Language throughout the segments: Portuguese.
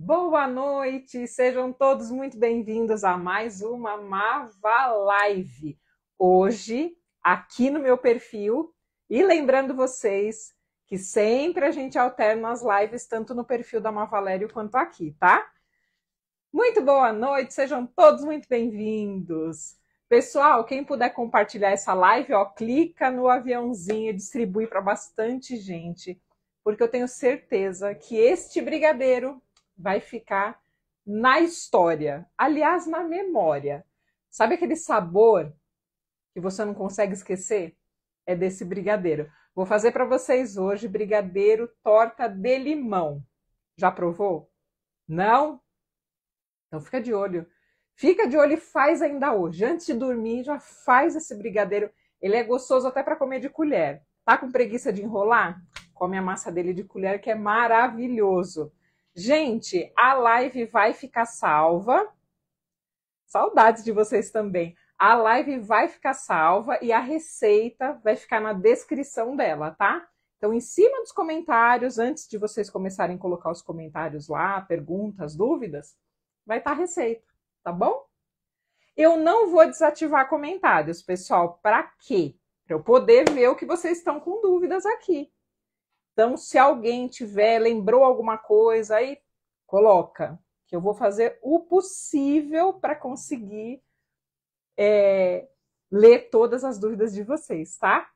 Boa noite, sejam todos muito bem-vindos a mais uma Mava Live. Hoje, aqui no meu perfil, e lembrando vocês que sempre a gente alterna as lives tanto no perfil da Mavalério quanto aqui, tá? Muito boa noite, sejam todos muito bem-vindos. Pessoal, quem puder compartilhar essa live, ó, clica no aviãozinho e distribui para bastante gente, porque eu tenho certeza que este brigadeiro vai ficar na história, aliás, na memória. Sabe aquele sabor que você não consegue esquecer? É desse brigadeiro. Vou fazer para vocês hoje brigadeiro torta de limão. Já provou? Não? Então fica de olho. Fica de olho e faz ainda hoje. Antes de dormir, já faz esse brigadeiro. Ele é gostoso até para comer de colher. Tá com preguiça de enrolar? Come a massa dele de colher, que é maravilhoso. Gente, a live vai ficar salva. Saudades de vocês também. A live vai ficar salva e a receita vai ficar na descrição dela, tá? Então, em cima dos comentários, antes de vocês começarem a colocar os comentários lá, perguntas, dúvidas, vai estar tá a receita, tá bom? Eu não vou desativar comentários, pessoal. Para quê? Para eu poder ver o que vocês estão com dúvidas aqui. Então, se alguém tiver, lembrou alguma coisa, aí coloca, que eu vou fazer o possível para conseguir é, ler todas as dúvidas de vocês, tá?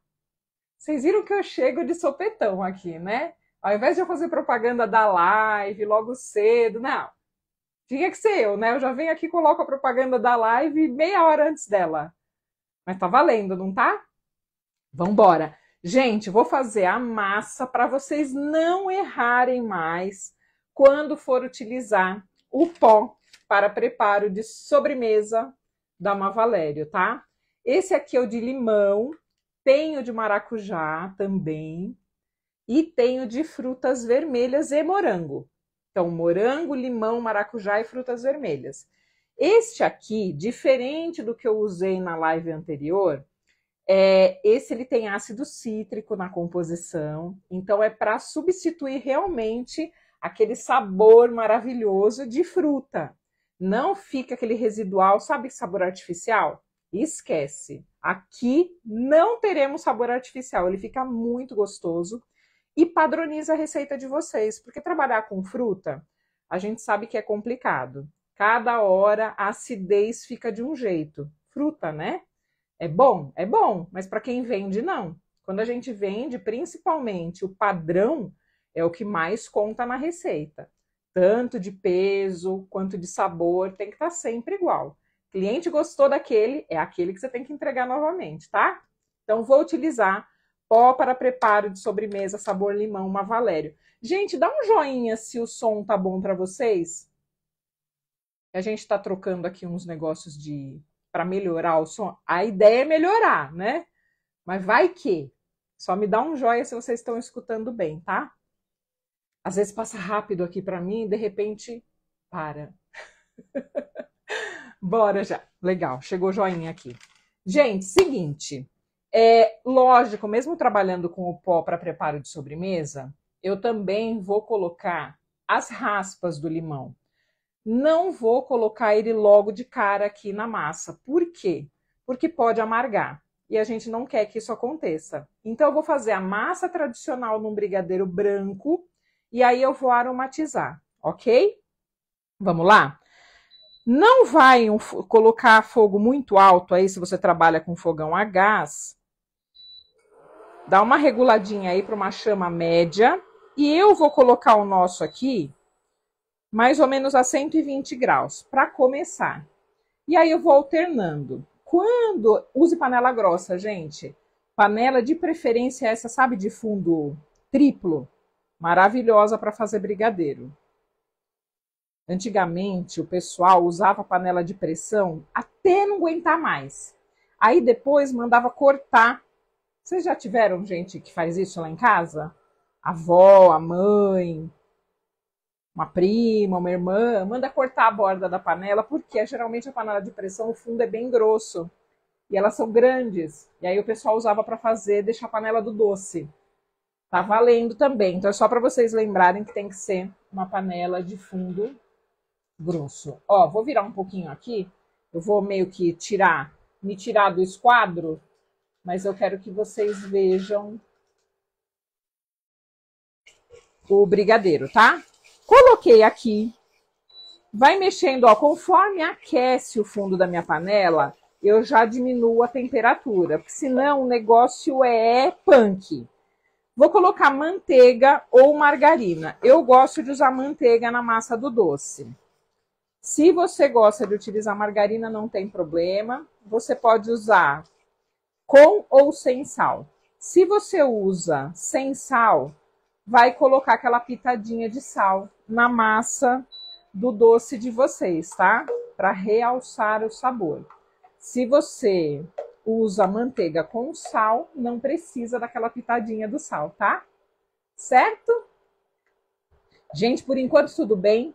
Vocês viram que eu chego de sopetão aqui, né? Ao invés de eu fazer propaganda da live logo cedo, não. Tinha que ser eu, né? Eu já venho aqui e coloco a propaganda da live meia hora antes dela. Mas tá valendo, não tá? Vambora! Gente, vou fazer a massa para vocês não errarem mais quando for utilizar o pó para preparo de sobremesa da Mavalério, tá? Esse aqui é o de limão, tenho de maracujá também e tenho de frutas vermelhas e morango. Então, morango, limão, maracujá e frutas vermelhas. Este aqui, diferente do que eu usei na live anterior, é, esse ele tem ácido cítrico na composição, então é para substituir realmente aquele sabor maravilhoso de fruta. Não fica aquele residual, sabe sabor artificial? Esquece. Aqui não teremos sabor artificial, ele fica muito gostoso e padroniza a receita de vocês, porque trabalhar com fruta, a gente sabe que é complicado. Cada hora a acidez fica de um jeito. Fruta, né? É bom? É bom, mas para quem vende, não. Quando a gente vende, principalmente o padrão é o que mais conta na receita. Tanto de peso quanto de sabor, tem que estar tá sempre igual. Cliente gostou daquele, é aquele que você tem que entregar novamente, tá? Então, vou utilizar pó para preparo de sobremesa sabor limão, uma Valério. Gente, dá um joinha se o som tá bom para vocês. A gente está trocando aqui uns negócios de para melhorar o som? A ideia é melhorar, né? Mas vai que. Só me dá um joia se vocês estão escutando bem, tá? Às vezes passa rápido aqui para mim e de repente para. Bora já. Legal, chegou joinha aqui. Gente, seguinte. É lógico, mesmo trabalhando com o pó para preparo de sobremesa, eu também vou colocar as raspas do limão não vou colocar ele logo de cara aqui na massa. Por quê? Porque pode amargar e a gente não quer que isso aconteça. Então eu vou fazer a massa tradicional num brigadeiro branco e aí eu vou aromatizar, ok? Vamos lá? Não vai um, colocar fogo muito alto aí se você trabalha com fogão a gás. Dá uma reguladinha aí para uma chama média. E eu vou colocar o nosso aqui mais ou menos a 120 graus, para começar. E aí eu vou alternando. Quando use panela grossa, gente, panela de preferência essa, sabe, de fundo triplo, maravilhosa para fazer brigadeiro. Antigamente o pessoal usava panela de pressão até não aguentar mais. Aí depois mandava cortar. Vocês já tiveram gente que faz isso lá em casa? A avó, a mãe, uma prima, uma irmã, manda cortar a borda da panela, porque geralmente a panela de pressão, o fundo é bem grosso e elas são grandes. E aí o pessoal usava para fazer, deixar a panela do doce. Tá valendo também. Então é só para vocês lembrarem que tem que ser uma panela de fundo grosso. Ó, vou virar um pouquinho aqui. Eu vou meio que tirar, me tirar do esquadro, mas eu quero que vocês vejam o brigadeiro, tá? Coloquei aqui. Vai mexendo, ó, conforme aquece o fundo da minha panela, eu já diminuo a temperatura, porque senão o negócio é punk. Vou colocar manteiga ou margarina. Eu gosto de usar manteiga na massa do doce. Se você gosta de utilizar margarina, não tem problema. Você pode usar com ou sem sal. Se você usa sem sal, vai colocar aquela pitadinha de sal na massa do doce de vocês, tá? Para realçar o sabor. Se você usa manteiga com sal, não precisa daquela pitadinha do sal, tá? Certo? Gente, por enquanto tudo bem.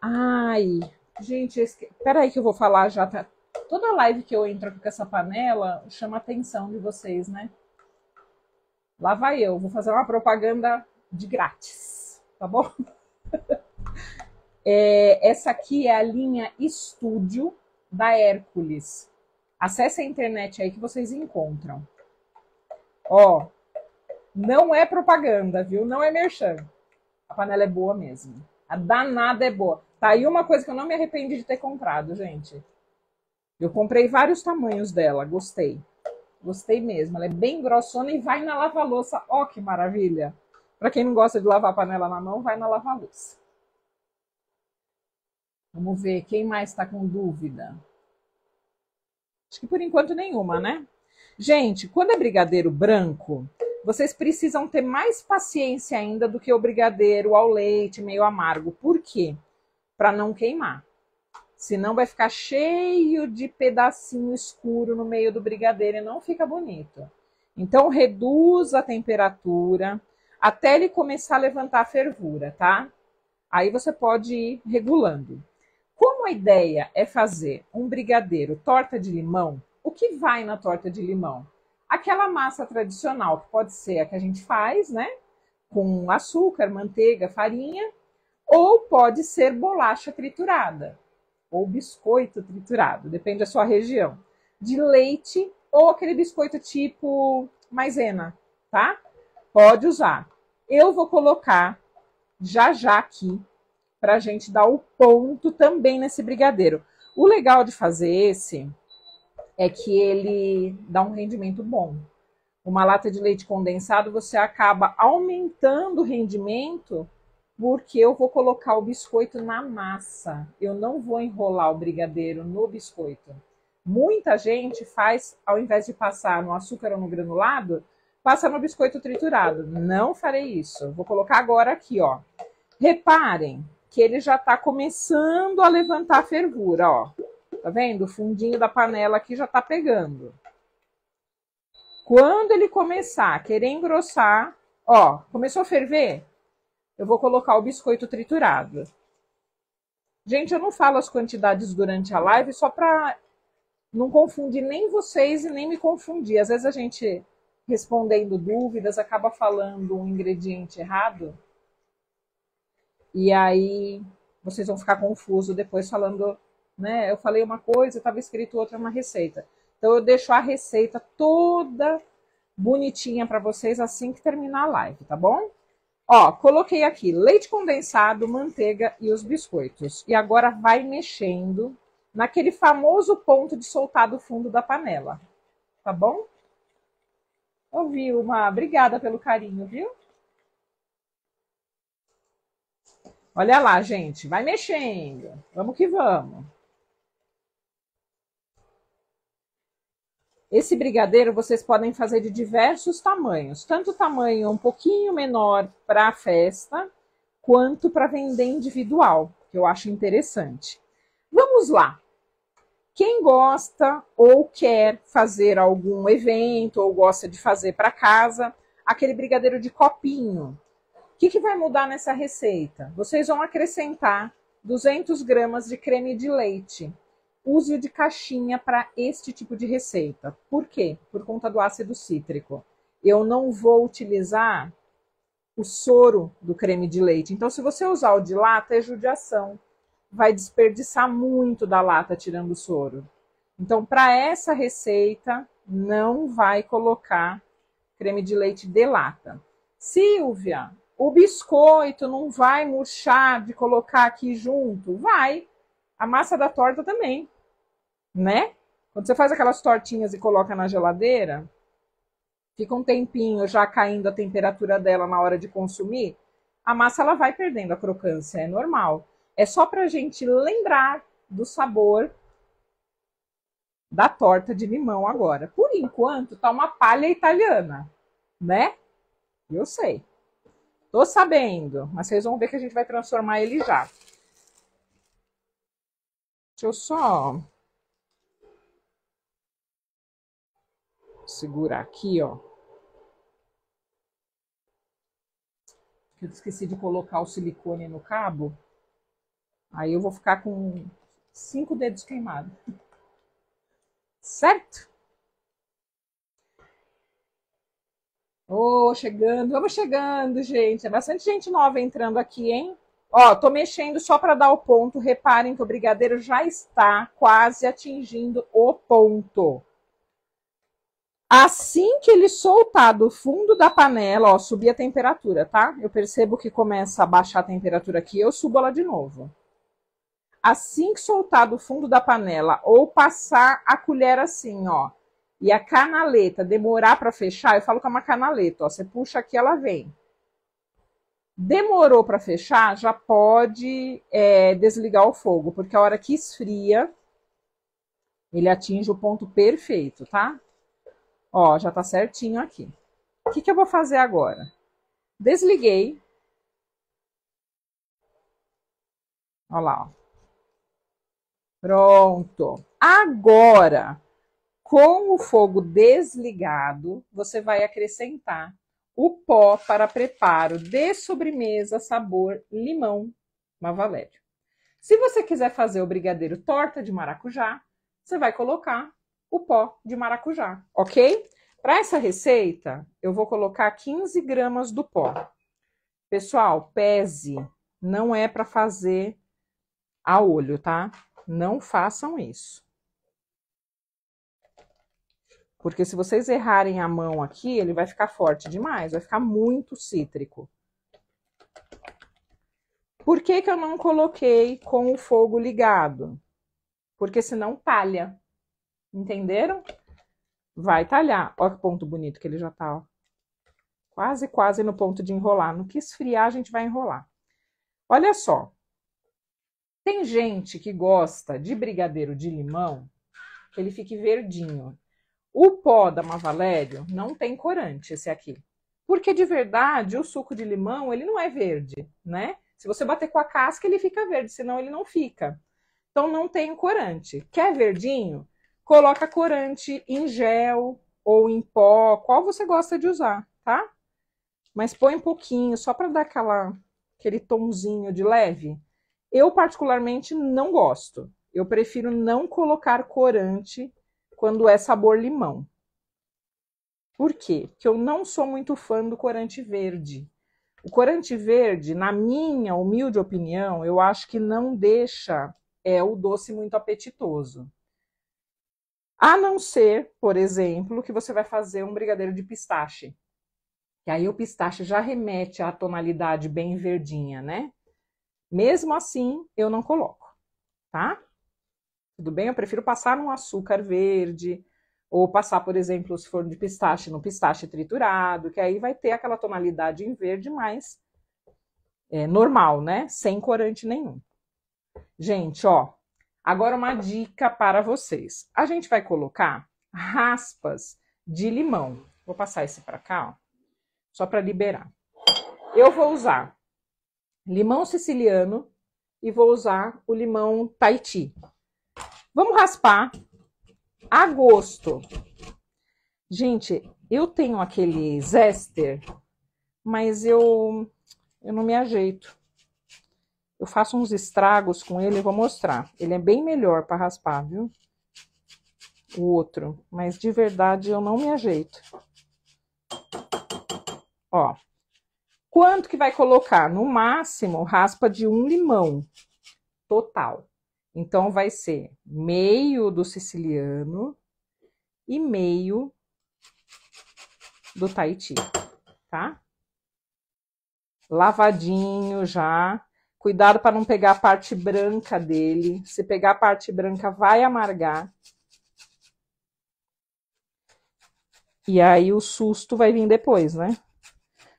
Ai, gente, esque... peraí que eu vou falar já. Tá... Toda live que eu entro com essa panela chama a atenção de vocês, né? Lá vai eu, vou fazer uma propaganda de grátis, tá bom? é, essa aqui é a linha Estúdio da Hércules. Acesse a internet aí que vocês encontram. Ó, não é propaganda, viu? Não é merchan. A panela é boa mesmo. A danada é boa. Tá aí uma coisa que eu não me arrependi de ter comprado, gente. Eu comprei vários tamanhos dela, gostei. Gostei mesmo. Ela é bem grossona e vai na lava-louça. Ó, oh, que maravilha! Para quem não gosta de lavar panela na mão, vai na lava-louça. Vamos ver, quem mais está com dúvida? Acho que por enquanto nenhuma, né? Gente, quando é brigadeiro branco, vocês precisam ter mais paciência ainda do que o brigadeiro ao leite meio amargo. Por quê? Para não queimar. Senão vai ficar cheio de pedacinho escuro no meio do brigadeiro e não fica bonito. Então reduz a temperatura até ele começar a levantar a fervura, tá? Aí você pode ir regulando. Como a ideia é fazer um brigadeiro torta de limão, o que vai na torta de limão? Aquela massa tradicional, que pode ser a que a gente faz, né? Com açúcar, manteiga, farinha, ou pode ser bolacha triturada ou biscoito triturado, depende da sua região, de leite ou aquele biscoito tipo maisena, tá? Pode usar. Eu vou colocar já já aqui para gente dar o ponto também nesse brigadeiro. O legal de fazer esse é que ele dá um rendimento bom. Uma lata de leite condensado você acaba aumentando o rendimento porque eu vou colocar o biscoito na massa. Eu não vou enrolar o brigadeiro no biscoito. Muita gente faz, ao invés de passar no açúcar ou no granulado, passa no biscoito triturado. Não farei isso. Vou colocar agora aqui, ó. Reparem que ele já está começando a levantar a fervura, ó. Tá vendo? O fundinho da panela aqui já está pegando. Quando ele começar a querer engrossar, ó, começou a ferver, eu vou colocar o biscoito triturado. Gente, eu não falo as quantidades durante a live só para não confundir nem vocês e nem me confundir. Às vezes a gente respondendo dúvidas acaba falando um ingrediente errado. E aí vocês vão ficar confusos depois falando, né? Eu falei uma coisa, estava escrito outra na receita. Então eu deixo a receita toda bonitinha para vocês assim que terminar a live, tá bom? Ó, coloquei aqui leite condensado, manteiga e os biscoitos. E agora vai mexendo naquele famoso ponto de soltar do fundo da panela. Tá bom? vi uma obrigada pelo carinho, viu? Olha lá, gente, vai mexendo. Vamos que vamos. Esse brigadeiro vocês podem fazer de diversos tamanhos, tanto tamanho um pouquinho menor para a festa, quanto para vender individual, que eu acho interessante. Vamos lá. Quem gosta ou quer fazer algum evento ou gosta de fazer para casa, aquele brigadeiro de copinho. O que, que vai mudar nessa receita? Vocês vão acrescentar 200 gramas de creme de leite uso de caixinha para este tipo de receita. Por quê? Por conta do ácido cítrico. Eu não vou utilizar o soro do creme de leite. Então, se você usar o de lata, é judiação. Vai desperdiçar muito da lata tirando o soro. Então, para essa receita, não vai colocar creme de leite de lata. Silvia, o biscoito não vai murchar de colocar aqui junto? Vai. A massa da torta também né? Quando você faz aquelas tortinhas e coloca na geladeira, fica um tempinho já caindo a temperatura dela na hora de consumir, a massa ela vai perdendo a crocância, é normal. É só para gente lembrar do sabor da torta de limão agora. Por enquanto, tá uma palha italiana, né? Eu sei. Tô sabendo, mas vocês vão ver que a gente vai transformar ele já. Deixa eu só segurar aqui, ó. Eu esqueci de colocar o silicone no cabo. Aí eu vou ficar com cinco dedos queimados. Certo? Ô, oh, chegando, vamos chegando, gente. É bastante gente nova entrando aqui, hein? Ó, tô mexendo só para dar o ponto. Reparem que o brigadeiro já está quase atingindo o ponto. Assim que ele soltar do fundo da panela, ó, subir a temperatura, tá? Eu percebo que começa a baixar a temperatura aqui, eu subo ela de novo. Assim que soltar do fundo da panela, ou passar a colher assim, ó, e a canaleta demorar para fechar, eu falo que é uma canaleta, ó, você puxa aqui, ela vem. Demorou para fechar, já pode é, desligar o fogo, porque a hora que esfria, ele atinge o ponto perfeito, tá? Ó, já tá certinho aqui. O que, que eu vou fazer agora? Desliguei. Ó lá, ó. Pronto. Agora, com o fogo desligado, você vai acrescentar o pó para preparo de sobremesa sabor limão Mavalério. Se você quiser fazer o brigadeiro torta de maracujá, você vai colocar o pó de maracujá, ok? Para essa receita, eu vou colocar 15 gramas do pó. Pessoal, pese, não é para fazer a olho, tá? Não façam isso. Porque se vocês errarem a mão aqui, ele vai ficar forte demais, vai ficar muito cítrico. Por que, que eu não coloquei com o fogo ligado? Porque senão palha. Entenderam? Vai talhar. Olha que ponto bonito que ele já tá, ó. Quase, quase no ponto de enrolar. No que esfriar, a gente vai enrolar. Olha só. Tem gente que gosta de brigadeiro de limão, que ele fique verdinho. O pó da Mavalério não tem corante, esse aqui. Porque, de verdade, o suco de limão, ele não é verde, né? Se você bater com a casca, ele fica verde, senão ele não fica. Então, não tem corante. Quer verdinho? coloca corante em gel ou em pó, qual você gosta de usar, tá? Mas põe um pouquinho, só para dar aquela, aquele tomzinho de leve. Eu, particularmente, não gosto. Eu prefiro não colocar corante quando é sabor limão. Por quê? Porque eu não sou muito fã do corante verde. O corante verde, na minha humilde opinião, eu acho que não deixa é, o doce muito apetitoso. A não ser, por exemplo, que você vai fazer um brigadeiro de pistache. Que aí o pistache já remete à tonalidade bem verdinha, né? Mesmo assim, eu não coloco, tá? Tudo bem? Eu prefiro passar um açúcar verde, ou passar, por exemplo, se for de pistache, no pistache triturado, que aí vai ter aquela tonalidade em verde mais é, normal, né? Sem corante nenhum. Gente, ó, Agora, uma dica para vocês: a gente vai colocar raspas de limão. Vou passar esse para cá, ó, só para liberar. Eu vou usar limão siciliano e vou usar o limão Tahiti. Vamos raspar a gosto. Gente, eu tenho aquele zester, mas eu, eu não me ajeito. Eu faço uns estragos com ele e vou mostrar. Ele é bem melhor para raspar, viu? O outro. Mas de verdade eu não me ajeito. Ó. Quanto que vai colocar? No máximo, raspa de um limão total. Então, vai ser meio do siciliano e meio do Tahiti, tá? Lavadinho já, Cuidado para não pegar a parte branca dele. Se pegar a parte branca, vai amargar. E aí o susto vai vir depois, né?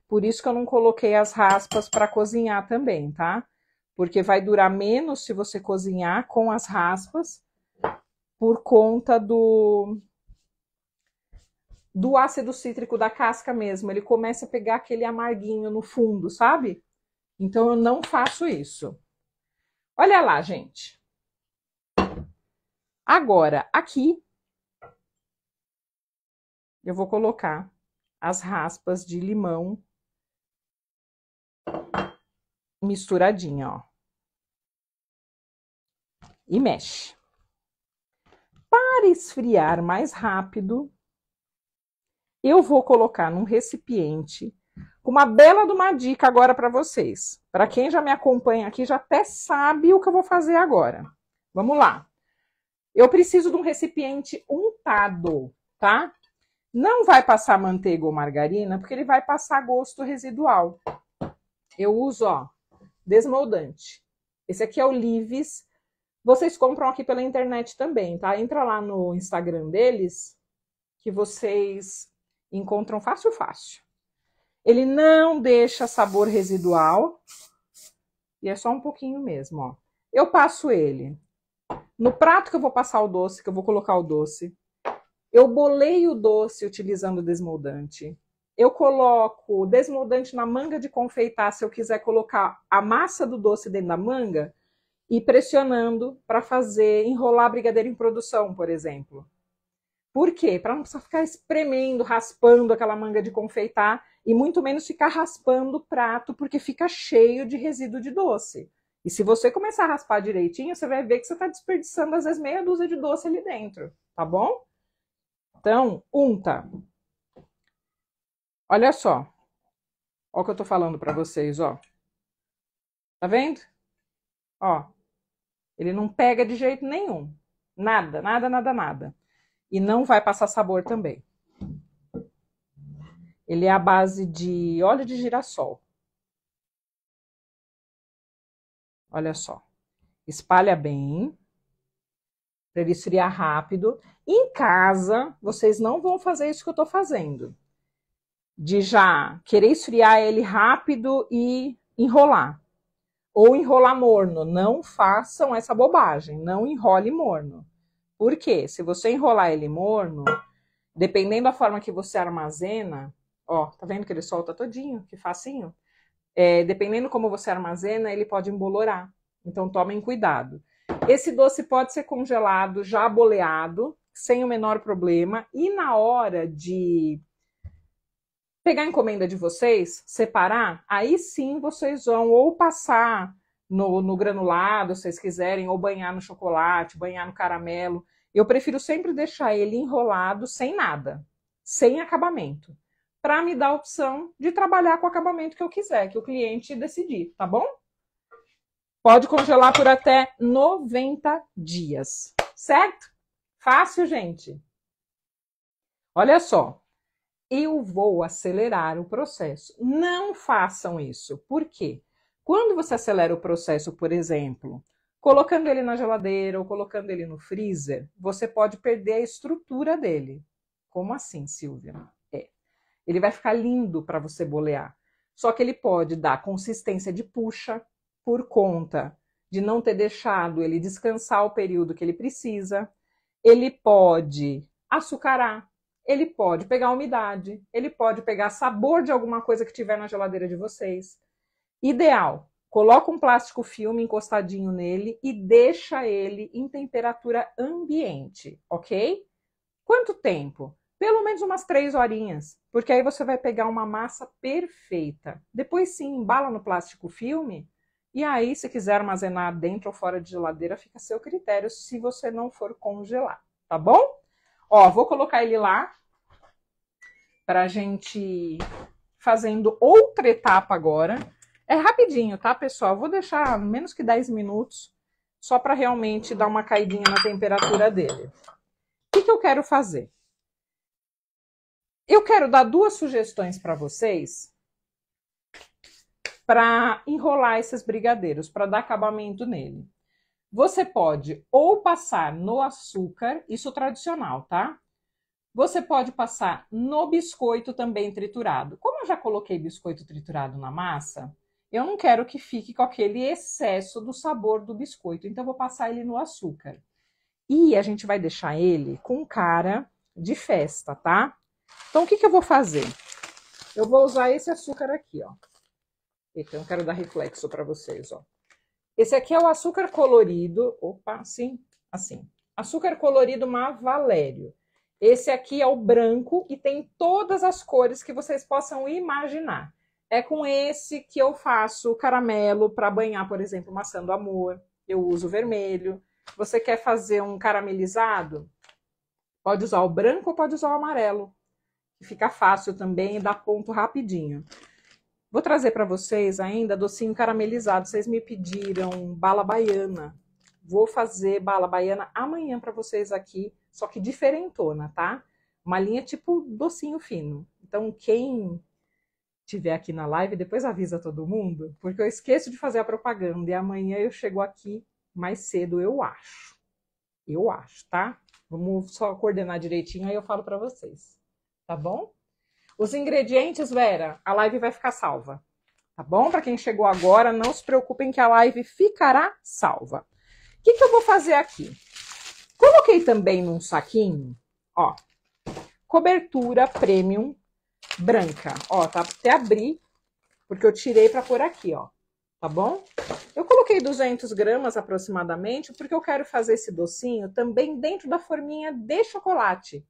Por isso que eu não coloquei as raspas para cozinhar também, tá? Porque vai durar menos se você cozinhar com as raspas por conta do do ácido cítrico da casca mesmo. Ele começa a pegar aquele amarguinho no fundo, sabe? Então, eu não faço isso. Olha lá, gente. Agora, aqui, eu vou colocar as raspas de limão misturadinha, ó. E mexe. Para esfriar mais rápido, eu vou colocar num recipiente com uma bela de uma dica agora para vocês. Para quem já me acompanha aqui, já até sabe o que eu vou fazer agora. Vamos lá. Eu preciso de um recipiente untado, tá? Não vai passar manteiga ou margarina, porque ele vai passar gosto residual. Eu uso, ó, desmoldante. Esse aqui é o Lives. Vocês compram aqui pela internet também, tá? Entra lá no Instagram deles, que vocês encontram fácil, fácil. Ele não deixa sabor residual. E é só um pouquinho mesmo, ó. Eu passo ele no prato que eu vou passar o doce, que eu vou colocar o doce. Eu bolei o doce utilizando desmoldante. Eu coloco desmoldante na manga de confeitar, se eu quiser colocar a massa do doce dentro da manga e pressionando para fazer enrolar brigadeiro em produção, por exemplo. Por quê? Para não precisar ficar espremendo, raspando aquela manga de confeitar e muito menos ficar raspando o prato porque fica cheio de resíduo de doce. E se você começar a raspar direitinho, você vai ver que você está desperdiçando às vezes meia dúzia de doce ali dentro, tá bom? Então, unta. Olha só. Olha o que eu tô falando para vocês, ó. Tá vendo? Ó. Ele não pega de jeito nenhum. Nada, nada, nada, nada. E não vai passar sabor também. Ele é à base de óleo de girassol. Olha só. Espalha bem, para ele esfriar rápido. Em casa, vocês não vão fazer isso que eu estou fazendo. De já querer esfriar ele rápido e enrolar. Ou enrolar morno. Não façam essa bobagem. Não enrole morno. Por quê? Se você enrolar ele morno, dependendo da forma que você armazena, Ó, tá vendo que ele solta todinho? Que facinho. É, dependendo como você armazena, ele pode embolorar. Então tomem cuidado. Esse doce pode ser congelado, já boleado, sem o menor problema. E na hora de pegar a encomenda de vocês, separar, aí sim vocês vão ou passar no, no granulado, se vocês quiserem, ou banhar no chocolate, banhar no caramelo. Eu prefiro sempre deixar ele enrolado sem nada, sem acabamento para me dar a opção de trabalhar com o acabamento que eu quiser, que o cliente decidir, tá bom? Pode congelar por até 90 dias, certo? Fácil, gente. Olha só, eu vou acelerar o processo. Não façam isso. Por quê? Quando você acelera o processo, por exemplo, colocando ele na geladeira ou colocando ele no freezer, você pode perder a estrutura dele. Como assim, Silvia? Ele vai ficar lindo para você bolear. Só que ele pode dar consistência de puxa por conta de não ter deixado ele descansar o período que ele precisa. Ele pode açucarar, ele pode pegar umidade, ele pode pegar sabor de alguma coisa que tiver na geladeira de vocês. Ideal, coloca um plástico filme encostadinho nele e deixa ele em temperatura ambiente, ok? Quanto tempo? pelo menos umas três horinhas, porque aí você vai pegar uma massa perfeita. Depois sim, embala no plástico filme e aí se quiser armazenar dentro ou fora de geladeira, fica a seu critério se você não for congelar, tá bom? Ó, vou colocar ele lá pra gente fazendo outra etapa agora. É rapidinho, tá, pessoal? Vou deixar menos que 10 minutos só para realmente dar uma caidinha na temperatura dele. O que, que eu quero fazer? Eu quero dar duas sugestões para vocês para enrolar esses brigadeiros, para dar acabamento nele. Você pode ou passar no açúcar, isso tradicional, tá? Você pode passar no biscoito também triturado. Como eu já coloquei biscoito triturado na massa, eu não quero que fique com aquele excesso do sabor do biscoito, então vou passar ele no açúcar. E a gente vai deixar ele com cara de festa, tá? Então, o que, que eu vou fazer? Eu vou usar esse açúcar aqui, ó. Então eu não quero dar reflexo para vocês, ó. Esse aqui é o açúcar colorido, opa, assim, assim. Açúcar colorido Mavalério. Esse aqui é o branco e tem todas as cores que vocês possam imaginar. É com esse que eu faço caramelo para banhar, por exemplo, maçã do amor. Eu uso vermelho. Você quer fazer um caramelizado? Pode usar o branco ou pode usar o amarelo fica fácil também e dá ponto rapidinho. Vou trazer para vocês ainda docinho caramelizado. Vocês me pediram bala baiana. Vou fazer bala baiana amanhã para vocês aqui, só que diferentona, tá? Uma linha tipo docinho fino. Então, quem tiver aqui na live, depois avisa todo mundo, porque eu esqueço de fazer a propaganda e amanhã eu chego aqui mais cedo, eu acho. Eu acho, tá? Vamos só coordenar direitinho aí eu falo para vocês tá bom? Os ingredientes, Vera, a live vai ficar salva, tá bom? Para quem chegou agora, não se preocupem que a live ficará salva. O que, que eu vou fazer aqui? Coloquei também num saquinho, ó, cobertura premium branca. Ó, tá até abrir, porque eu tirei para pôr aqui, ó. Tá bom? Eu coloquei 200 gramas aproximadamente, porque eu quero fazer esse docinho também dentro da forminha de chocolate.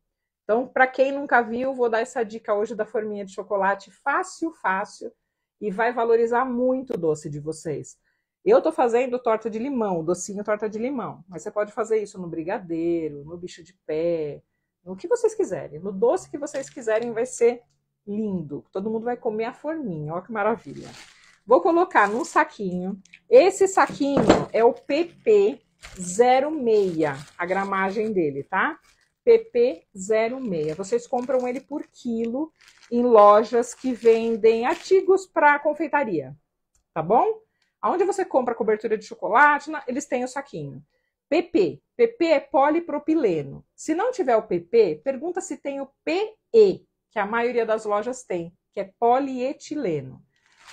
Então, para quem nunca viu, vou dar essa dica hoje da forminha de chocolate fácil, fácil, e vai valorizar muito o doce de vocês. Eu estou fazendo torta de limão, docinho torta de limão, mas você pode fazer isso no brigadeiro, no bicho de pé, no que vocês quiserem. No doce que vocês quiserem vai ser lindo. Todo mundo vai comer a forminha, olha que maravilha. Vou colocar num saquinho. Esse saquinho é o PP06, a gramagem dele, tá? PP06. Vocês compram ele por quilo em lojas que vendem artigos para confeitaria, tá bom? Aonde você compra cobertura de chocolate, eles têm o saquinho. PP. PP é polipropileno. Se não tiver o PP, pergunta se tem o PE, que a maioria das lojas tem, que é polietileno.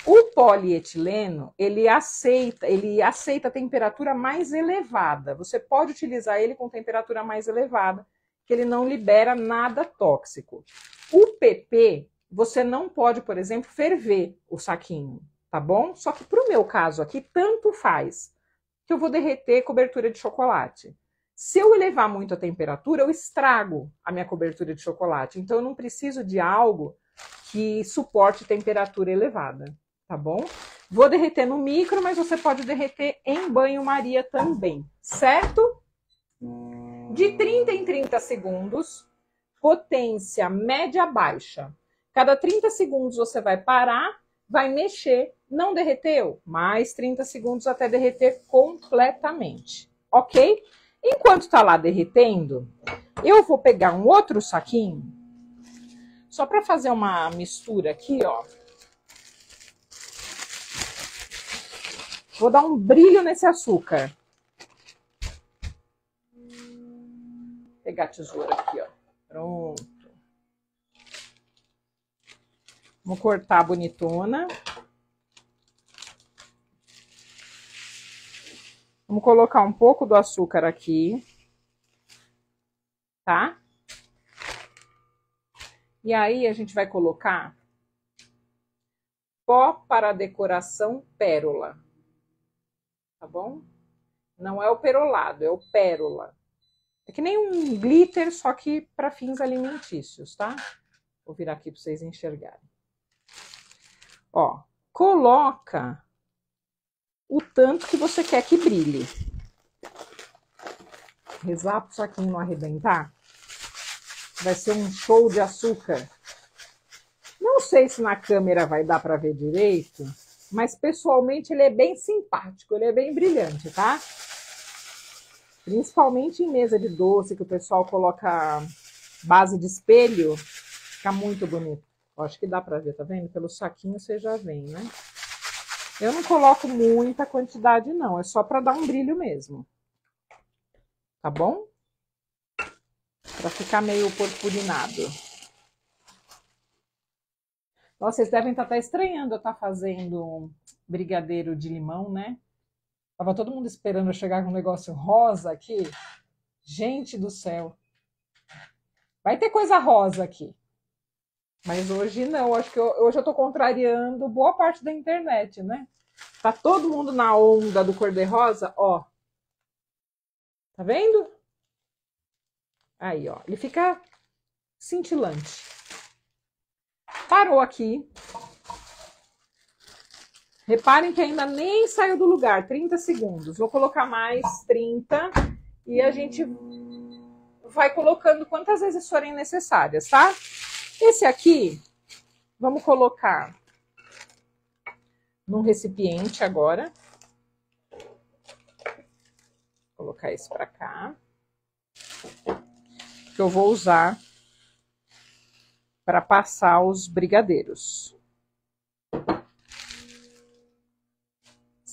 O polietileno, ele aceita, ele aceita temperatura mais elevada. Você pode utilizar ele com temperatura mais elevada, que ele não libera nada tóxico. O PP, você não pode, por exemplo, ferver o saquinho, tá bom? Só que para o meu caso aqui, tanto faz que eu vou derreter cobertura de chocolate. Se eu elevar muito a temperatura, eu estrago a minha cobertura de chocolate. Então, eu não preciso de algo que suporte temperatura elevada, tá bom? Vou derreter no micro, mas você pode derreter em banho-maria também, certo? de 30 em 30 segundos, potência média baixa. Cada 30 segundos você vai parar, vai mexer, não derreteu? Mais 30 segundos até derreter completamente, ok? Enquanto tá lá derretendo, eu vou pegar um outro saquinho, só para fazer uma mistura aqui, ó. Vou dar um brilho nesse açúcar. pegar a tesoura aqui, ó. Pronto. Vou cortar a bonitona. Vamos colocar um pouco do açúcar aqui, tá? E aí a gente vai colocar pó para decoração pérola, tá bom? Não é o perolado, é o pérola. É que nem um glitter, só que para fins alimentícios, tá? Vou virar aqui para vocês enxergarem. Ó, coloca o tanto que você quer que brilhe. Rezar isso aqui não arrebentar. Vai ser um show de açúcar. Não sei se na câmera vai dar para ver direito, mas pessoalmente ele é bem simpático, ele é bem brilhante, tá? Principalmente em mesa de doce, que o pessoal coloca base de espelho, fica muito bonito. Eu acho que dá pra ver, tá vendo? Pelo saquinho você já vem, né? Eu não coloco muita quantidade, não. É só para dar um brilho mesmo. Tá bom? Para ficar meio purpurinado. Nossa, vocês devem estar tá estranhando eu estar tá fazendo brigadeiro de limão, né? Tava todo mundo esperando eu chegar com um negócio rosa aqui. Gente do céu. Vai ter coisa rosa aqui. Mas hoje não, acho que eu, hoje eu tô contrariando boa parte da internet, né? Tá todo mundo na onda do cor-de-rosa, ó. Tá vendo? Aí, ó. Ele fica cintilante. Parou aqui. Reparem que ainda nem saiu do lugar, 30 segundos. Vou colocar mais 30 e a gente vai colocando quantas vezes forem necessárias, tá? Esse aqui, vamos colocar num recipiente agora. Vou colocar esse para cá. Que eu vou usar para passar os brigadeiros.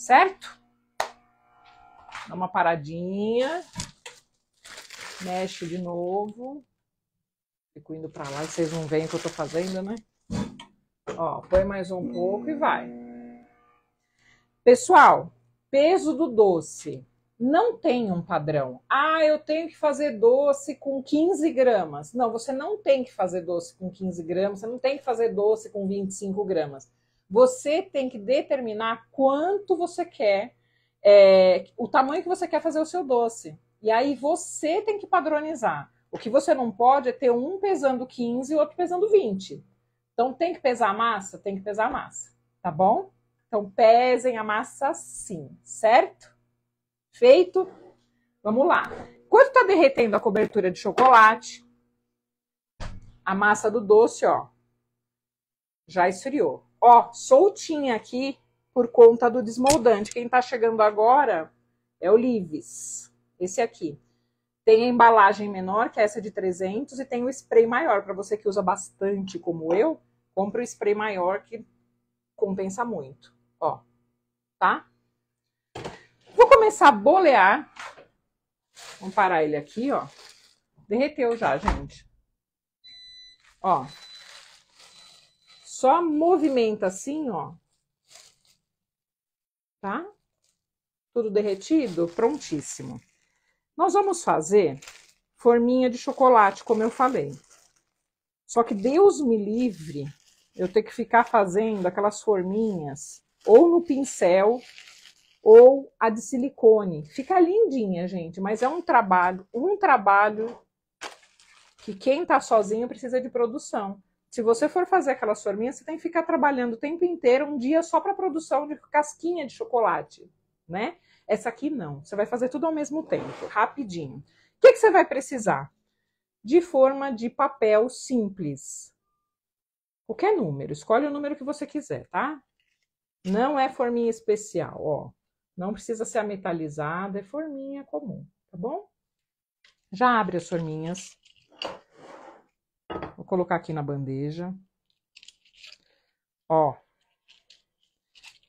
certo? Dá uma paradinha, mexe de novo. Fico indo para lá, vocês não veem o que eu tô fazendo, né? Ó, põe mais um pouco e vai. Pessoal, peso do doce. Não tem um padrão. Ah, eu tenho que fazer doce com 15 gramas. Não, você não tem que fazer doce com 15 gramas, você não tem que fazer doce com 25 gramas. Você tem que determinar quanto você quer, é, o tamanho que você quer fazer o seu doce. E aí você tem que padronizar. O que você não pode é ter um pesando 15 e outro pesando 20. Então tem que pesar a massa? Tem que pesar a massa, tá bom? Então pesem a massa sim, certo? Feito? Vamos lá. Enquanto está derretendo a cobertura de chocolate, a massa do doce, ó, já esfriou ó, soltinha aqui por conta do desmoldante. Quem tá chegando agora é o Lives, esse aqui. Tem a embalagem menor, que é essa de 300, e tem o spray maior. Para você que usa bastante, como eu, compra o spray maior, que compensa muito. Ó, tá? Vou começar a bolear. Vamos parar ele aqui, ó. Derreteu já, gente. Ó, só movimenta assim, ó. Tá? Tudo derretido, prontíssimo. Nós vamos fazer forminha de chocolate, como eu falei. Só que Deus me livre eu ter que ficar fazendo aquelas forminhas ou no pincel ou a de silicone. Fica lindinha, gente, mas é um trabalho, um trabalho que quem tá sozinho precisa de produção. Se você for fazer aquelas forminhas, você tem que ficar trabalhando o tempo inteiro, um dia só para produção de casquinha de chocolate, né? Essa aqui não. Você vai fazer tudo ao mesmo tempo, rapidinho. O que, que você vai precisar? De forma de papel simples. Qualquer número, escolhe o número que você quiser, tá? Não é forminha especial, ó. Não precisa ser a metalizada, é forminha comum, tá bom? Já abre as forminhas colocar aqui na bandeja. Ó.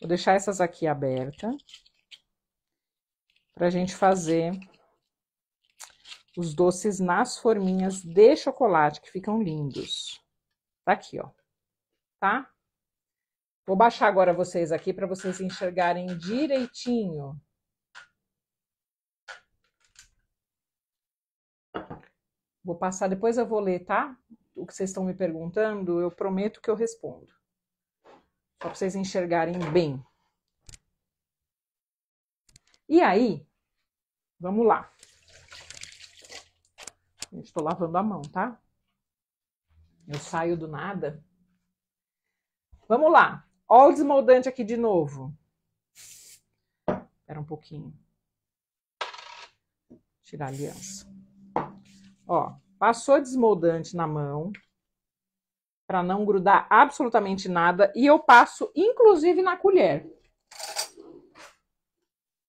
Vou deixar essas aqui aberta para a gente fazer os doces nas forminhas de chocolate, que ficam lindos. Tá aqui, ó. Tá? Vou baixar agora vocês aqui para vocês enxergarem direitinho. Vou passar, depois eu vou ler, tá? o que vocês estão me perguntando, eu prometo que eu respondo. Só para vocês enxergarem bem. E aí, vamos lá. Eu estou lavando a mão, tá? Eu saio do nada. Vamos lá. Olha o desmoldante aqui de novo. Espera um pouquinho. Tirar a aliança. Ó, Passou desmoldante na mão, para não grudar absolutamente nada. E eu passo, inclusive, na colher.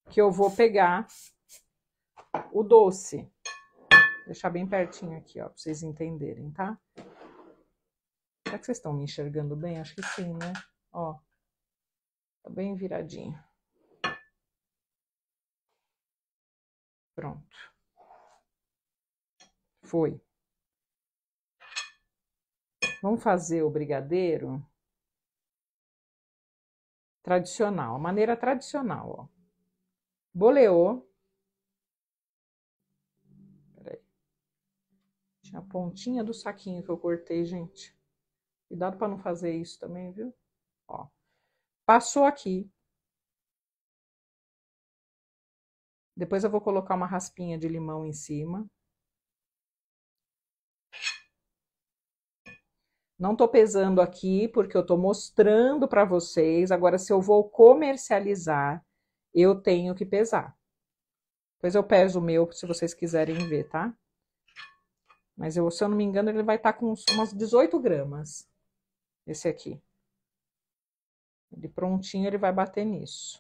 Que eu vou pegar o doce. Vou deixar bem pertinho aqui, ó, para vocês entenderem, tá? Será que vocês estão me enxergando bem? Acho que sim, né? Ó, tá bem viradinho. Pronto foi. Vamos fazer o brigadeiro tradicional, a maneira tradicional, ó. Boleou. Peraí. Tinha a pontinha do saquinho que eu cortei, gente. Cuidado para não fazer isso também, viu? Ó. Passou aqui. Depois eu vou colocar uma raspinha de limão em cima. Não estou pesando aqui porque eu estou mostrando para vocês. Agora, se eu vou comercializar, eu tenho que pesar. Depois eu peso o meu, se vocês quiserem ver, tá? Mas eu, se eu não me engano, ele vai estar tá com umas 18 gramas. Esse aqui. Ele prontinho, ele vai bater nisso.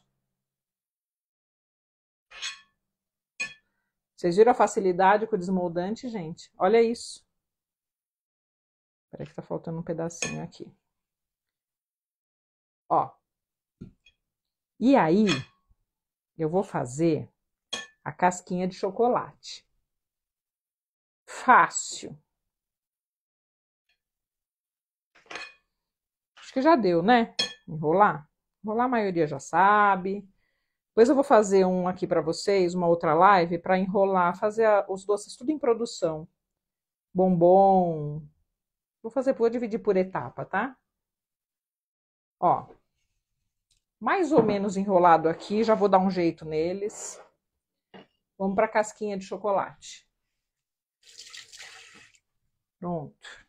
Vocês viram a facilidade com o desmoldante, gente? Olha isso. Peraí que tá faltando um pedacinho aqui. Ó. E aí, eu vou fazer a casquinha de chocolate. Fácil. Acho que já deu, né? Enrolar. Enrolar a maioria já sabe. Depois eu vou fazer um aqui para vocês, uma outra live, para enrolar, fazer a, os doces tudo em produção. Bombom, Vou fazer, vou dividir por etapa, tá? Ó, mais ou menos enrolado aqui, já vou dar um jeito neles. Vamos para casquinha de chocolate. Pronto.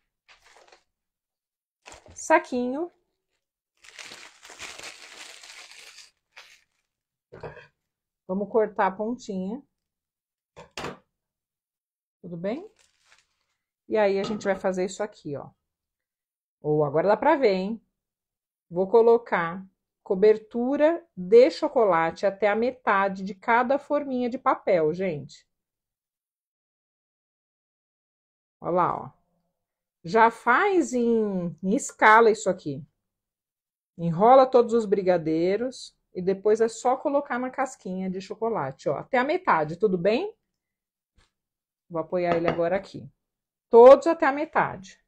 Saquinho. Vamos cortar a pontinha. Tudo bem? E aí a gente vai fazer isso aqui, ó. Ou agora dá pra ver, hein? Vou colocar cobertura de chocolate até a metade de cada forminha de papel, gente. Olha lá, ó. Já faz em, em escala isso aqui. Enrola todos os brigadeiros e depois é só colocar na casquinha de chocolate, ó, até a metade, tudo bem? Vou apoiar ele agora aqui todos até a metade.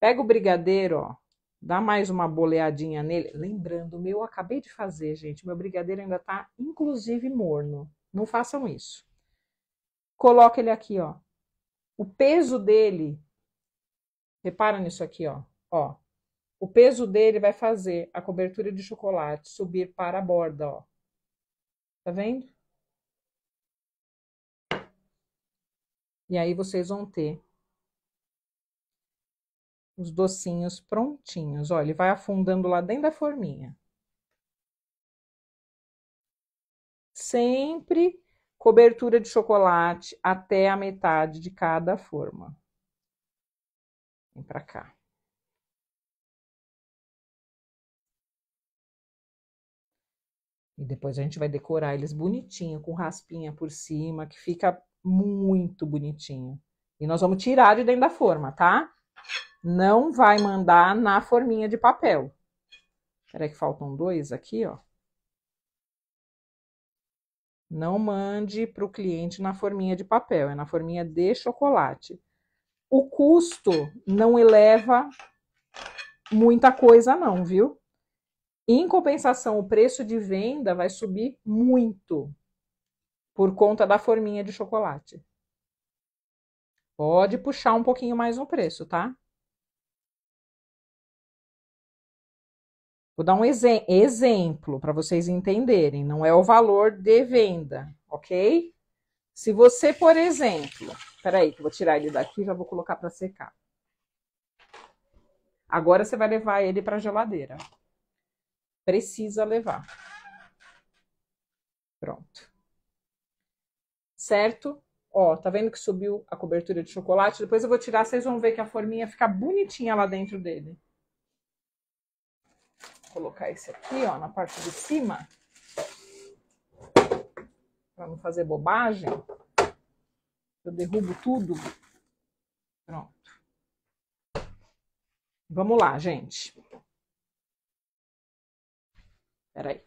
Pega o brigadeiro, ó, dá mais uma boleadinha nele. Lembrando, meu eu acabei de fazer, gente. Meu brigadeiro ainda tá, inclusive, morno. Não façam isso. Coloca ele aqui, ó. O peso dele, repara nisso aqui, ó. Ó, o peso dele vai fazer a cobertura de chocolate subir para a borda, ó. Tá vendo? E aí vocês vão ter os docinhos prontinhos. Olha, ele vai afundando lá dentro da forminha. Sempre cobertura de chocolate até a metade de cada forma. Vem para cá. E depois a gente vai decorar eles bonitinho, com raspinha por cima, que fica muito bonitinho. E nós vamos tirar de dentro da forma, tá? não vai mandar na forminha de papel. Peraí que faltam dois aqui, ó. Não mande para o cliente na forminha de papel, é na forminha de chocolate. O custo não eleva muita coisa, não, viu? Em compensação, o preço de venda vai subir muito por conta da forminha de chocolate. Pode puxar um pouquinho mais o preço, tá? Vou dar um exemplo para vocês entenderem, não é o valor de venda, ok? Se você, por exemplo, peraí, que eu vou tirar ele daqui e já vou colocar para secar. Agora você vai levar ele para a geladeira. Precisa levar. Pronto. Certo? Ó, tá vendo que subiu a cobertura de chocolate? Depois eu vou tirar, vocês vão ver que a forminha fica bonitinha lá dentro dele colocar esse aqui, ó, na parte de cima. Para não fazer bobagem. Eu derrubo tudo. Pronto. Vamos lá, gente. Peraí.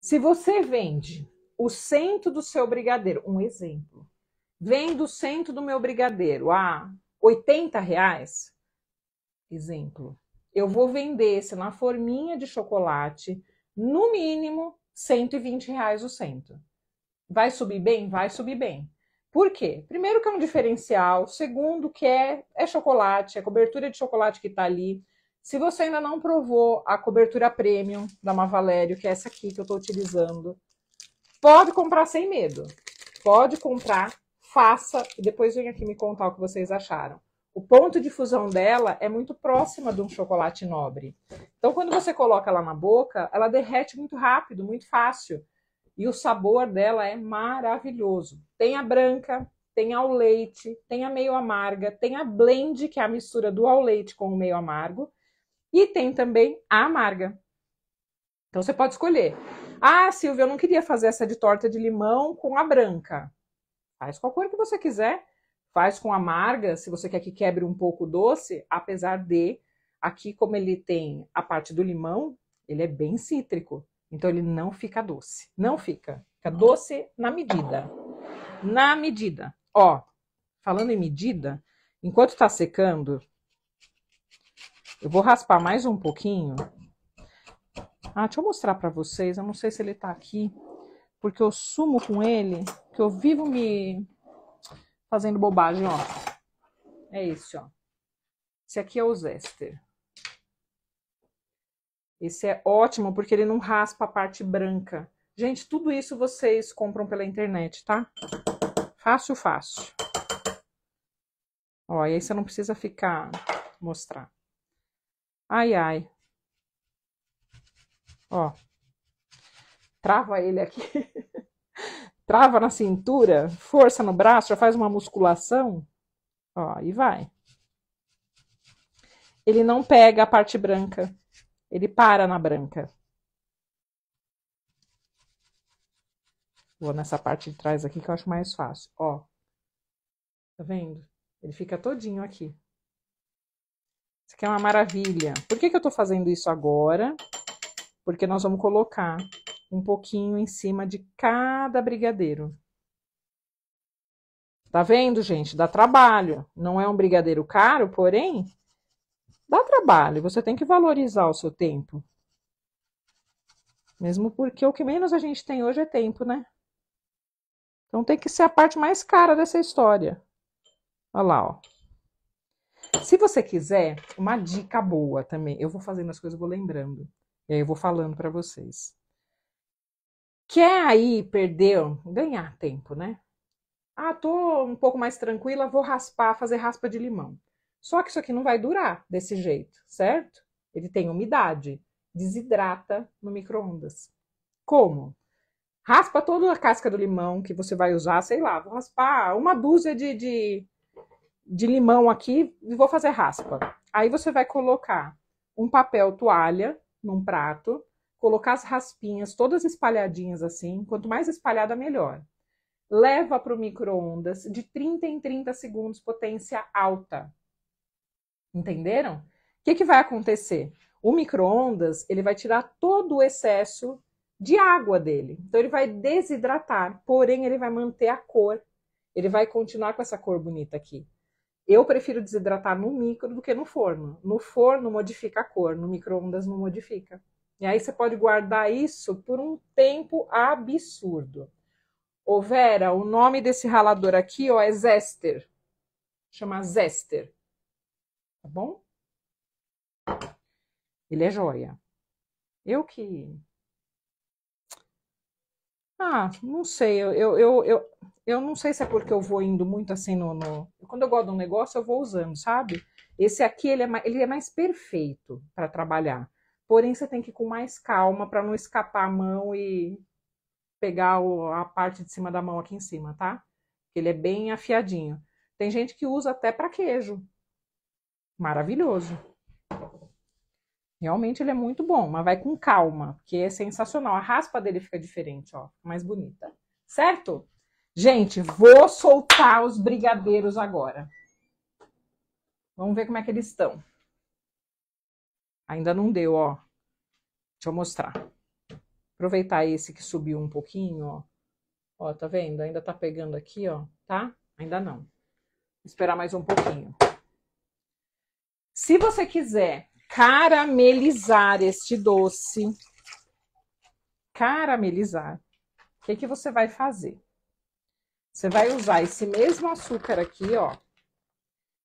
Se você vende o centro do seu brigadeiro, um exemplo, vendo o centro do meu brigadeiro a ah, 80 reais, exemplo, eu vou vender esse na forminha de chocolate, no mínimo 120 reais o cento. Vai subir bem? Vai subir bem. Por quê? Primeiro que é um diferencial, segundo que é, é chocolate, é cobertura de chocolate que está ali. Se você ainda não provou a cobertura premium da Mavalério, que é essa aqui que eu estou utilizando, pode comprar sem medo. Pode comprar faça e depois venha aqui me contar o que vocês acharam. O ponto de fusão dela é muito próxima de um chocolate nobre. Então, quando você coloca ela na boca, ela derrete muito rápido, muito fácil. E o sabor dela é maravilhoso. Tem a branca, tem ao leite, tem a meio amarga, tem a blend, que é a mistura do ao leite com o meio amargo, e tem também a amarga. Então você pode escolher. Ah, Silvia, eu não queria fazer essa de torta de limão com a branca. Faz com a cor que você quiser, faz com amarga, se você quer que quebre um pouco o doce, apesar de aqui como ele tem a parte do limão, ele é bem cítrico, então ele não fica doce, não fica, fica doce na medida. Na medida. Ó, falando em medida, enquanto tá secando, eu vou raspar mais um pouquinho. Ah, deixa eu mostrar para vocês, eu não sei se ele tá aqui, porque eu sumo com ele que eu vivo me fazendo bobagem, ó. É esse, ó. Esse aqui é o zester. Esse é ótimo porque ele não raspa a parte branca. Gente, tudo isso vocês compram pela internet, tá? Fácil, fácil. Ó, e aí você não precisa ficar mostrar. Ai, ai. Ó. Trava ele aqui. Trava na cintura, força no braço, já faz uma musculação. Ó, e vai. Ele não pega a parte branca. Ele para na branca. Vou nessa parte de trás aqui que eu acho mais fácil. Ó. Tá vendo? Ele fica todinho aqui. Isso aqui é uma maravilha. Por que, que eu tô fazendo isso agora? Porque nós vamos colocar um pouquinho em cima de cada brigadeiro. Tá vendo, gente? Dá trabalho. Não é um brigadeiro caro, porém, dá trabalho. Você tem que valorizar o seu tempo. Mesmo porque o que menos a gente tem hoje é tempo, né? Então tem que ser a parte mais cara dessa história. Olha lá, ó. Se você quiser, uma dica boa também. Eu vou fazendo as coisas, vou lembrando. E aí eu vou falando para vocês. Quer é aí perder, ganhar tempo, né? Ah, tô um pouco mais tranquila, vou raspar, fazer raspa de limão. Só que isso aqui não vai durar desse jeito, certo? Ele tem umidade, desidrata no micro-ondas. Como? Raspa toda a casca do limão que você vai usar, sei lá, vou raspar uma dúzia de, de, de limão aqui e vou fazer raspa. Aí você vai colocar um papel toalha num prato colocar as raspinhas todas espalhadinhas assim, quanto mais espalhada, melhor. Leva para o micro-ondas de 30 em 30 segundos, potência alta. Entenderam? O que, que vai acontecer? O micro-ondas ele vai tirar todo o excesso de água dele. Então ele vai desidratar, porém ele vai manter a cor. Ele vai continuar com essa cor bonita aqui. Eu prefiro desidratar no micro do que no forno. No forno modifica a cor, no micro-ondas não modifica. E aí você pode guardar isso por um tempo absurdo. Ô Vera, o nome desse ralador aqui ó, é Zester. Chama Zester. Tá bom? Ele é joia. Eu que. Ah, não sei. Eu, eu, eu, eu, eu não sei se é porque eu vou indo muito assim no, no... Quando eu gosto de um negócio, eu vou usando, sabe? Esse aqui ele é mais, ele é mais perfeito para trabalhar. Porém, você tem que ir com mais calma para não escapar a mão e pegar a parte de cima da mão aqui em cima, tá? Ele é bem afiadinho. Tem gente que usa até para queijo. Maravilhoso. Realmente ele é muito bom, mas vai com calma, porque é sensacional. A raspa dele fica diferente, ó, mais bonita. Certo? Gente, vou soltar os brigadeiros agora. Vamos ver como é que eles estão. Ainda não deu, ó. Deixa eu mostrar. Aproveitar esse que subiu um pouquinho, ó. Ó, tá vendo? Ainda tá pegando aqui, ó, tá? Ainda não. Vou esperar mais um pouquinho. Se você quiser caramelizar este doce, caramelizar, o que, que você vai fazer? Você vai usar esse mesmo açúcar aqui, ó.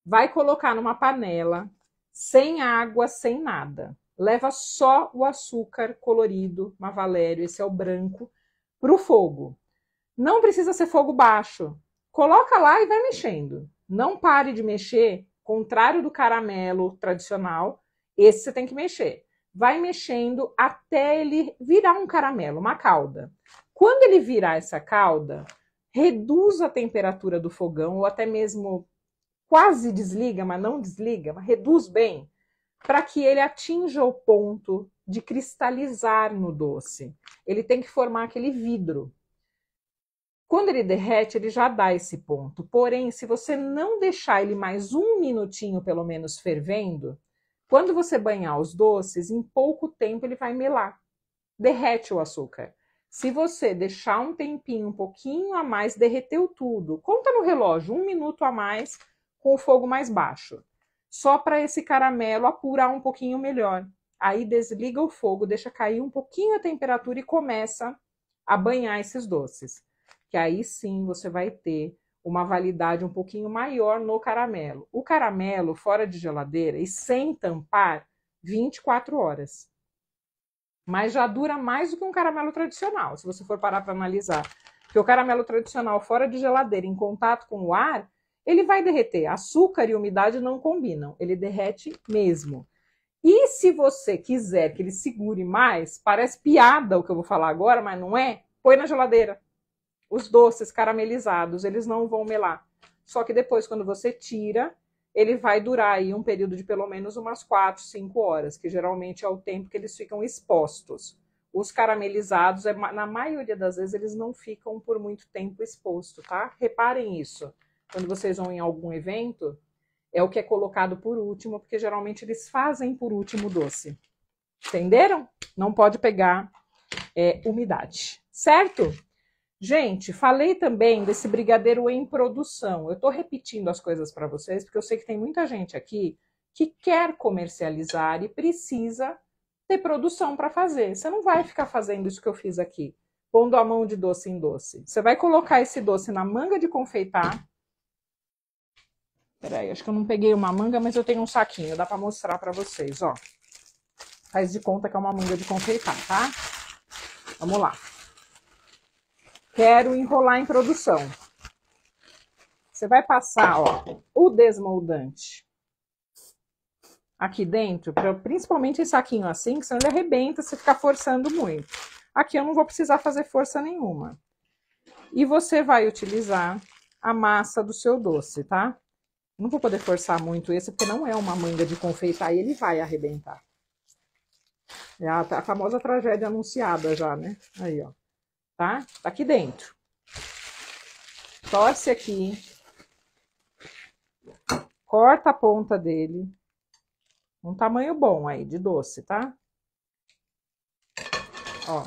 Vai colocar numa panela sem água, sem nada. Leva só o açúcar colorido, uma Valério, esse é o branco, para o fogo. Não precisa ser fogo baixo. Coloca lá e vai mexendo. Não pare de mexer, contrário do caramelo tradicional, esse você tem que mexer. Vai mexendo até ele virar um caramelo, uma calda. Quando ele virar essa calda, reduza a temperatura do fogão ou até mesmo quase desliga, mas não desliga, mas reduz bem, para que ele atinja o ponto de cristalizar no doce. Ele tem que formar aquele vidro. Quando ele derrete, ele já dá esse ponto. Porém, se você não deixar ele mais um minutinho, pelo menos, fervendo, quando você banhar os doces, em pouco tempo ele vai melar. Derrete o açúcar. Se você deixar um tempinho, um pouquinho a mais, derreteu tudo. Conta no relógio, um minuto a mais, com o fogo mais baixo, só para esse caramelo apurar um pouquinho melhor. Aí desliga o fogo, deixa cair um pouquinho a temperatura e começa a banhar esses doces. Que aí sim você vai ter uma validade um pouquinho maior no caramelo. O caramelo fora de geladeira e sem tampar, 24 horas. Mas já dura mais do que um caramelo tradicional, se você for parar para analisar. Porque o caramelo tradicional fora de geladeira, em contato com o ar, ele vai derreter. Açúcar e umidade não combinam, ele derrete mesmo. E se você quiser que ele segure mais, parece piada o que eu vou falar agora, mas não é, põe na geladeira. Os doces caramelizados, eles não vão melar. Só que depois, quando você tira, ele vai durar aí um período de pelo menos umas 4, 5 horas, que geralmente é o tempo que eles ficam expostos. Os caramelizados, é na maioria das vezes, eles não ficam por muito tempo expostos, tá? Reparem isso quando vocês vão em algum evento, é o que é colocado por último, porque geralmente eles fazem por último doce. Entenderam? Não pode pegar é, umidade, certo? Gente, falei também desse brigadeiro em produção. Eu estou repetindo as coisas para vocês, porque eu sei que tem muita gente aqui que quer comercializar e precisa ter produção para fazer. Você não vai ficar fazendo isso que eu fiz aqui, pondo a mão de doce em doce. Você vai colocar esse doce na manga de confeitar, Peraí, acho que eu não peguei uma manga, mas eu tenho um saquinho, dá pra mostrar pra vocês, ó. Faz de conta que é uma manga de confeitar, tá? Vamos lá. Quero enrolar em produção. Você vai passar, ó, o desmoldante aqui dentro, pra, principalmente esse saquinho assim, que senão ele arrebenta se ficar forçando muito. Aqui eu não vou precisar fazer força nenhuma. E você vai utilizar a massa do seu doce, tá? Não vou poder forçar muito esse, porque não é uma manga de confeitar e ele vai arrebentar. É a, a famosa tragédia anunciada já, né? Aí, ó. Tá? Tá aqui dentro. Torce aqui. Corta a ponta dele. Um tamanho bom aí, de doce, tá? Ó.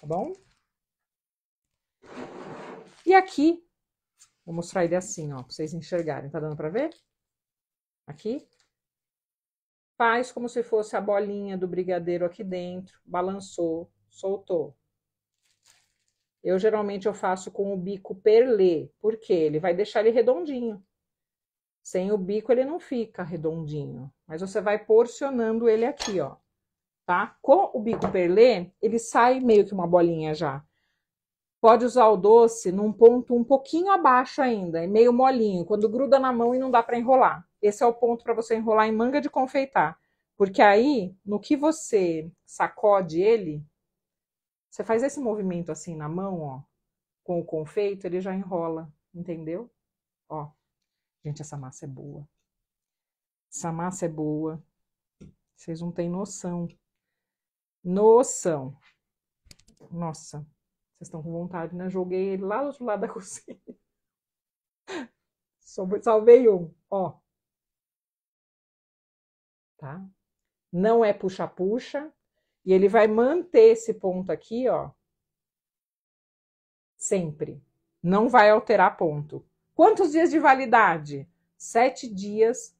Tá bom? E aqui Vou mostrar ele assim, ó, pra vocês enxergarem. Tá dando pra ver? Aqui. Faz como se fosse a bolinha do brigadeiro aqui dentro. Balançou, soltou. Eu geralmente eu faço com o bico perlê, porque ele vai deixar ele redondinho. Sem o bico ele não fica redondinho, mas você vai porcionando ele aqui, ó, tá? Com o bico perlê, ele sai meio que uma bolinha já pode usar o doce num ponto um pouquinho abaixo ainda, é meio molinho, quando gruda na mão e não dá para enrolar. Esse é o ponto para você enrolar em manga de confeitar, porque aí, no que você sacode ele, você faz esse movimento assim na mão, ó, com o confeito, ele já enrola, entendeu? Ó. Gente, essa massa é boa. Essa massa é boa. Vocês não têm noção. Noção. Nossa. Vocês estão com vontade, né? Joguei ele lá do outro lado da cozinha. Salvei um, ó. Tá? Não é puxa-puxa. E ele vai manter esse ponto aqui, ó. Sempre. Não vai alterar ponto. Quantos dias de validade? Sete dias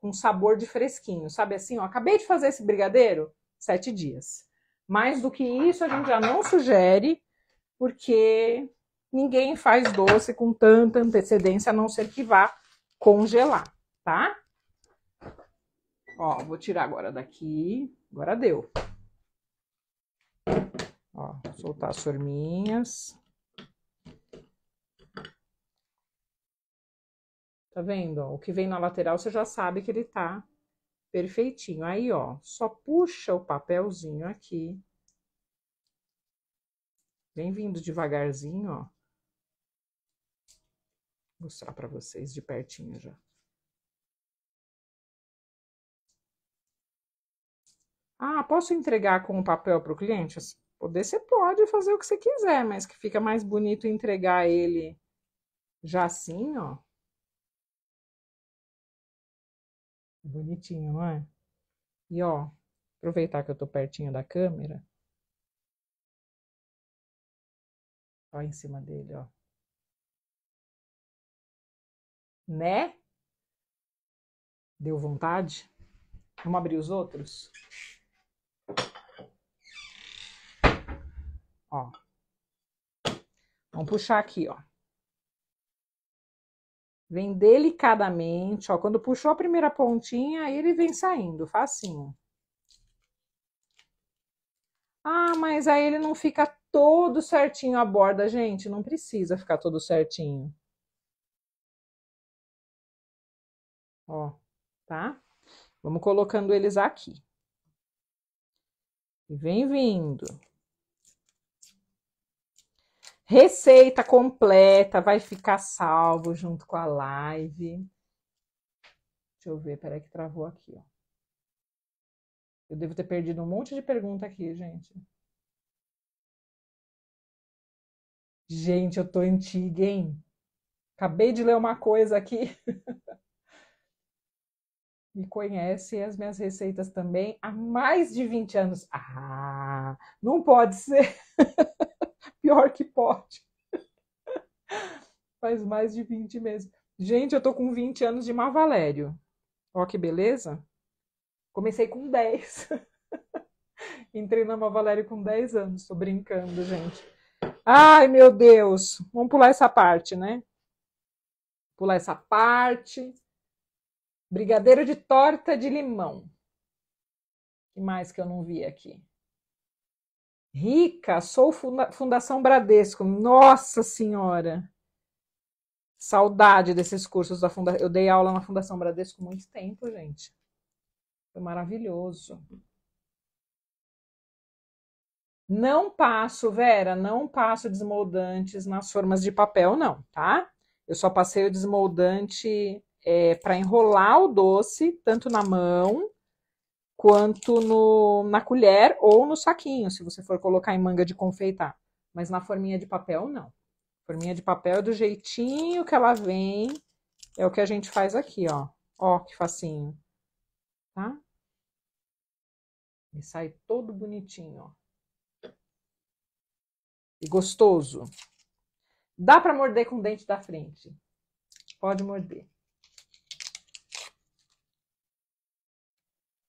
com sabor de fresquinho. Sabe assim, ó, acabei de fazer esse brigadeiro? Sete dias. Mais do que isso, a gente já não sugere porque ninguém faz doce com tanta antecedência, a não ser que vá congelar, tá? Ó, vou tirar agora daqui. Agora deu. Ó, soltar as forminhas. Tá vendo? O que vem na lateral você já sabe que ele tá perfeitinho. Aí, ó, só puxa o papelzinho aqui Vem vindo devagarzinho, ó. Vou mostrar para vocês de pertinho já. Ah, posso entregar com o papel para o cliente? Poder você pode fazer o que você quiser, mas que fica mais bonito entregar ele já assim, ó. Bonitinho, não é? E ó, aproveitar que eu tô pertinho da câmera, Ó, em cima dele, ó. Né? Deu vontade? Vamos abrir os outros? Ó. Vamos puxar aqui, ó. Vem delicadamente, ó. Quando puxou a primeira pontinha, aí ele vem saindo, facinho. Ah, mas aí ele não fica todo certinho a borda, gente, não precisa ficar todo certinho. Ó, tá? Vamos colocando eles aqui. E vem vindo. Receita completa vai ficar salvo junto com a live. Deixa eu ver, peraí que travou aqui, ó. Eu devo ter perdido um monte de pergunta aqui, gente. Gente, eu tô antiga, hein? Acabei de ler uma coisa aqui. Me conhece as minhas receitas também há mais de 20 anos. Ah, não pode ser. Pior que pode. Faz mais de 20 mesmo. Gente, eu tô com 20 anos de Mavalério. Ó que beleza. Comecei com 10. Entrei na Mavalério com 10 anos. Tô brincando, gente. Ai, meu Deus. Vamos pular essa parte, né? Pular essa parte. Brigadeiro de torta de limão. que mais que eu não vi aqui? Rica, sou funda Fundação Bradesco. Nossa Senhora! Saudade desses cursos da Fundação. Eu dei aula na Fundação Bradesco muito tempo, gente. Foi maravilhoso. Não passo, Vera, não passo desmoldantes nas formas de papel, não, tá? Eu só passei o desmoldante é, para enrolar o doce, tanto na mão quanto no, na colher ou no saquinho, se você for colocar em manga de confeitar. Mas na forminha de papel, não. Forminha de papel, é do jeitinho que ela vem, é o que a gente faz aqui, ó. Ó, que facinho. Tá? E sai todo bonitinho, ó e gostoso. Dá para morder com o dente da frente. Pode morder.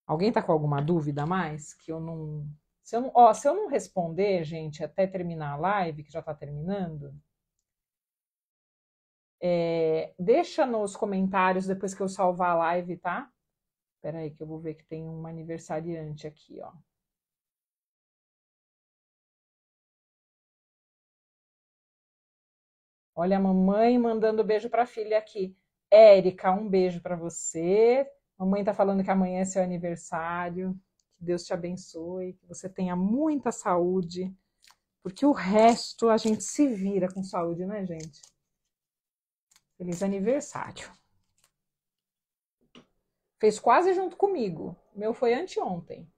Alguém tá com alguma dúvida a mais que eu não se eu não, ó, se eu não responder, gente, até terminar a live, que já está terminando, é, deixa nos comentários depois que eu salvar a live, tá? Espera aí que eu vou ver que tem um aniversariante aqui, ó. Olha a mamãe mandando beijo para a filha aqui. Érica, um beijo para você. Mamãe está falando que amanhã é seu aniversário. Que Deus te abençoe, que você tenha muita saúde, porque o resto a gente se vira com saúde, né, gente? Feliz aniversário. Fez quase junto comigo. O meu foi anteontem.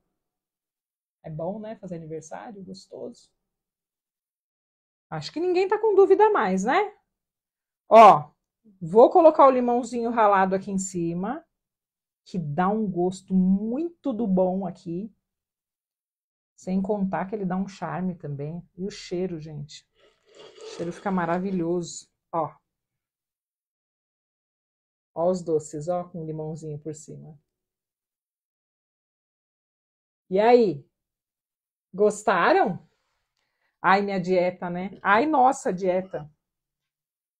É bom, né? Fazer aniversário, gostoso. Acho que ninguém tá com dúvida mais, né? Ó, vou colocar o limãozinho ralado aqui em cima, que dá um gosto muito do bom aqui. Sem contar que ele dá um charme também. E o cheiro, gente. O cheiro fica maravilhoso. Ó. Ó os doces, ó, com limãozinho por cima. E aí? Gostaram? Ai, minha dieta, né? Ai, nossa dieta.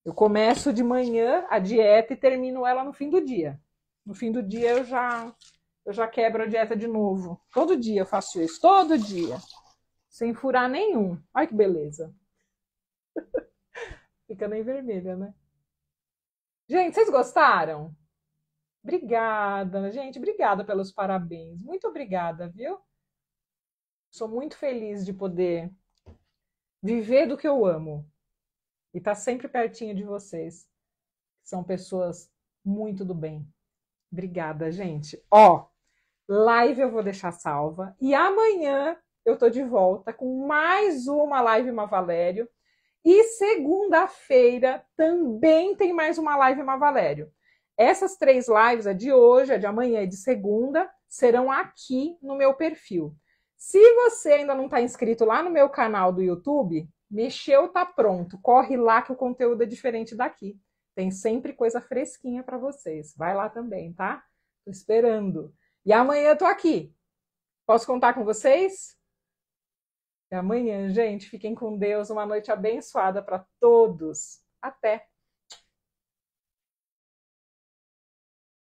Eu começo de manhã a dieta e termino ela no fim do dia. No fim do dia eu já eu já quebro a dieta de novo. Todo dia eu faço isso, todo dia. Sem furar nenhum. Ai que beleza. Fica nem vermelha, né? Gente, vocês gostaram? Obrigada, gente. Obrigada pelos parabéns. Muito obrigada, viu? Sou muito feliz de poder viver do que eu amo e estar tá sempre pertinho de vocês. São pessoas muito do bem. Obrigada, gente. Ó, live eu vou deixar salva e amanhã eu tô de volta com mais uma live Valério e segunda-feira também tem mais uma live Valério Essas três lives, a de hoje, a de amanhã e de segunda, serão aqui no meu perfil. Se você ainda não está inscrito lá no meu canal do YouTube, mexeu, tá pronto. Corre lá que o conteúdo é diferente daqui. Tem sempre coisa fresquinha para vocês. Vai lá também, tá? Tô esperando. E amanhã eu tô aqui. Posso contar com vocês? Até amanhã, gente. Fiquem com Deus. Uma noite abençoada para todos. Até!